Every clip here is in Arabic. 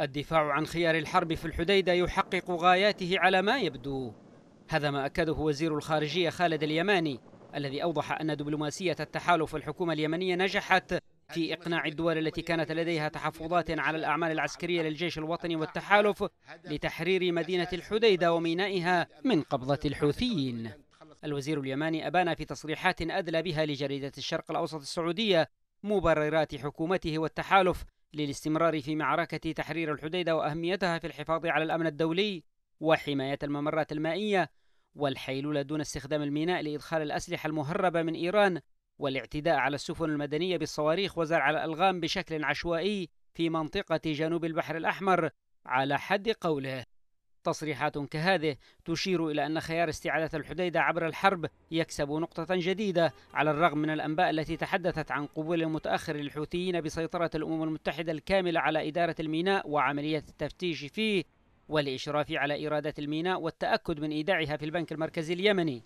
الدفاع عن خيار الحرب في الحديدة يحقق غاياته على ما يبدو هذا ما أكده وزير الخارجية خالد اليماني الذي أوضح أن دبلوماسية التحالف الحكومة اليمنية نجحت في إقناع الدول التي كانت لديها تحفظات على الأعمال العسكرية للجيش الوطني والتحالف لتحرير مدينة الحديدة ومينائها من قبضة الحوثيين الوزير اليماني أبان في تصريحات أدلى بها لجريدة الشرق الأوسط السعودية مبررات حكومته والتحالف للاستمرار في معركة تحرير الحديدة وأهميتها في الحفاظ على الأمن الدولي وحماية الممرات المائية والحيلولة دون استخدام الميناء لإدخال الأسلحة المهربة من إيران والاعتداء على السفن المدنية بالصواريخ وزرع الألغام بشكل عشوائي في منطقة جنوب البحر الأحمر على حد قوله تصريحات كهذه تشير إلى أن خيار استعادة الحديدة عبر الحرب يكسب نقطة جديدة على الرغم من الأنباء التي تحدثت عن قبول متأخر للحوثيين بسيطرة الأمم المتحدة الكاملة على إدارة الميناء وعملية التفتيش فيه والإشراف على إرادة الميناء والتأكد من إيداعها في البنك المركزي اليمني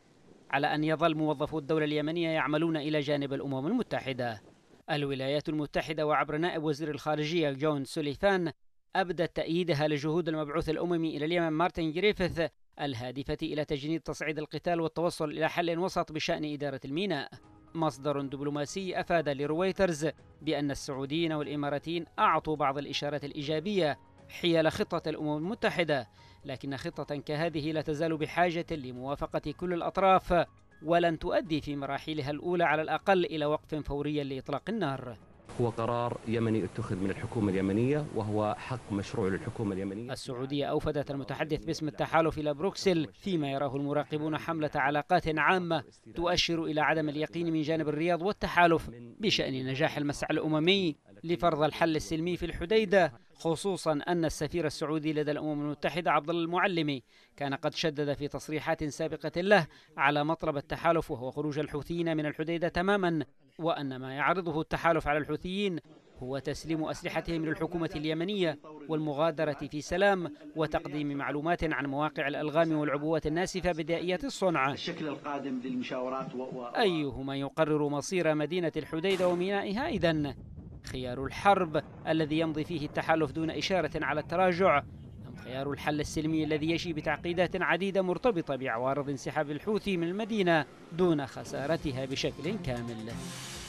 على أن يظل موظفو الدولة اليمنية يعملون إلى جانب الأمم المتحدة الولايات المتحدة وعبر نائب وزير الخارجية جون سوليفان أبدت تأييدها لجهود المبعوث الأممي إلى اليمن مارتن جريفيث الهادفة إلى تجنيد تصعيد القتال والتوصل إلى حل وسط بشأن إدارة الميناء. مصدر دبلوماسي أفاد لرويترز بأن السعوديين والإماراتيين أعطوا بعض الإشارات الإيجابية حيال خطة الأمم المتحدة، لكن خطة كهذه لا تزال بحاجة لموافقة كل الأطراف ولن تؤدي في مراحلها الأولى على الأقل إلى وقف فوري لإطلاق النار. هو قرار يمني اتخذ من الحكومة اليمنية وهو حق مشروع للحكومة اليمنية السعودية أوفدت المتحدث باسم التحالف إلى بروكسل فيما يراه المراقبون حملة علاقات عامة تؤشر إلى عدم اليقين من جانب الرياض والتحالف بشأن نجاح المسعى الأممي لفرض الحل السلمي في الحديدة خصوصا أن السفير السعودي لدى الأمم المتحدة عبد الله المعلمي كان قد شدد في تصريحات سابقة له على مطلب التحالف وهو خروج الحوثيين من الحديدة تماما وأن ما يعرضه التحالف على الحوثيين هو تسليم أسلحتهم للحكومة اليمنية والمغادرة في سلام وتقديم معلومات عن مواقع الألغام والعبوات الناسفة بدائية الصنعة الشكل القادم للمشاورات و... و... أيهما يقرر مصير مدينة الحديدة ومينائها إذن خيار الحرب الذي يمضي فيه التحالف دون إشارة على التراجع خيار الحل السلمي الذي يشي بتعقيدات عديدة مرتبطة بعوارض انسحاب الحوثي من المدينة دون خسارتها بشكل كامل